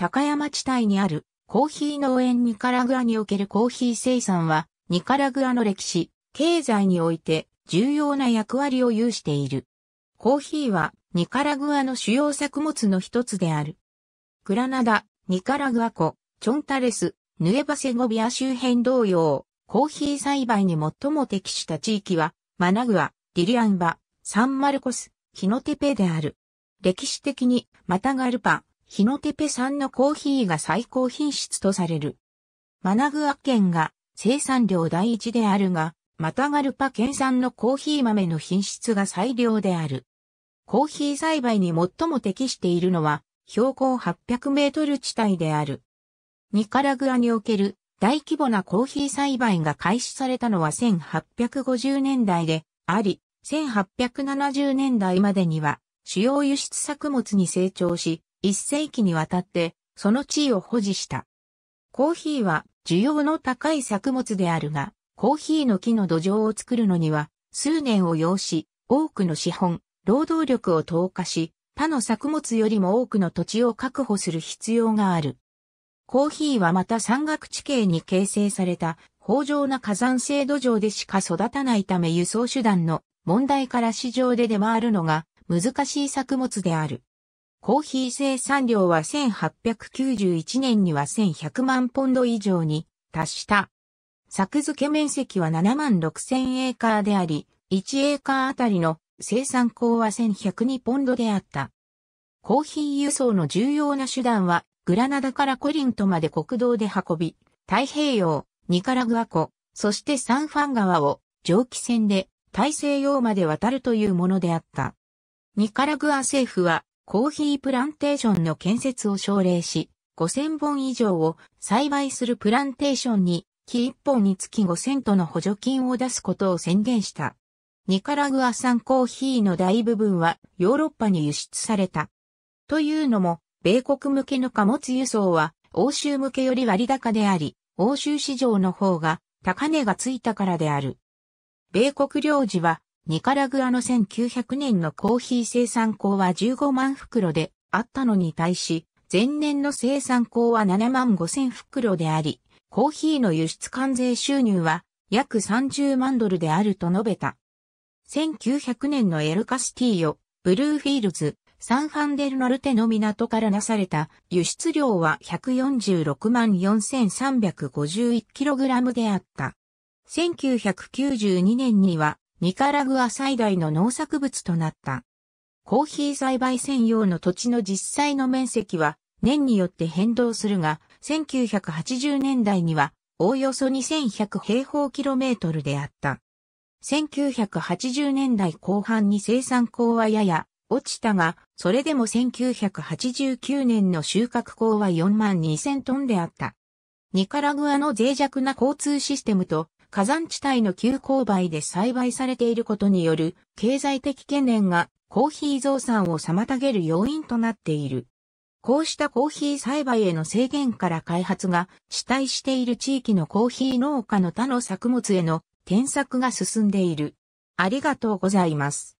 高山地帯にあるコーヒー農園ニカラグアにおけるコーヒー生産は、ニカラグアの歴史、経済において重要な役割を有している。コーヒーはニカラグアの主要作物の一つである。グラナダ、ニカラグア湖、チョンタレス、ヌエバセゴビア周辺同様、コーヒー栽培に最も適した地域は、マナグア、ディリアンバ、サンマルコス、ヒノテペである。歴史的に、マタガルパ、ヒノテペ産のコーヒーが最高品質とされる。マナグア県が生産量第一であるが、マタガルパ県産のコーヒー豆の品質が最良である。コーヒー栽培に最も適しているのは、標高800メートル地帯である。ニカラグアにおける大規模なコーヒー栽培が開始されたのは1850年代であり、1870年代までには主要輸出作物に成長し、一世紀にわたってその地位を保持した。コーヒーは需要の高い作物であるが、コーヒーの木の土壌を作るのには数年を要し、多くの資本、労働力を投下し、他の作物よりも多くの土地を確保する必要がある。コーヒーはまた山岳地形に形成された豊穣な火山性土壌でしか育たないため輸送手段の問題から市場で出回るのが難しい作物である。コーヒー生産量は1891年には1100万ポンド以上に達した。作付け面積は7万6000エーカーであり、1エーカーあたりの生産高は1102ポンドであった。コーヒー輸送の重要な手段は、グラナダからコリントまで国道で運び、太平洋、ニカラグア湖、そしてサンファン川を蒸気船で大西洋まで渡るというものであった。ニカラグア政府はコーヒープランテーションの建設を奨励し、5000本以上を栽培するプランテーションに、木1本につき5 0 0との補助金を出すことを宣言した。ニカラグア産コーヒーの大部分はヨーロッパに輸出された。というのも、米国向けの貨物輸送は欧州向けより割高であり、欧州市場の方が高値がついたからである。米国領事はニカラグアの1900年のコーヒー生産口は15万袋であったのに対し、前年の生産口は7万5千袋であり、コーヒーの輸出関税収入は約30万ドルであると述べた。1900年のエルカスティーヨ、ブルーフィールズ、サンファンデルナルテの港からなされた輸出量は146万 4351kg であった。1992年にはニカラグア最大の農作物となった。コーヒー栽培専用の土地の実際の面積は年によって変動するが、1980年代にはおおよそ2100平方キロメートルであった。1980年代後半に生産高はやや落ちたが、それでも1989年の収穫高は4万2000トンであった。ニカラグアの脆弱な交通システムと火山地帯の急勾配で栽培されていることによる経済的懸念がコーヒー増産を妨げる要因となっている。こうしたコーヒー栽培への制限から開発が主体している地域のコーヒー農家の他の作物への転作が進んでいる。ありがとうございます。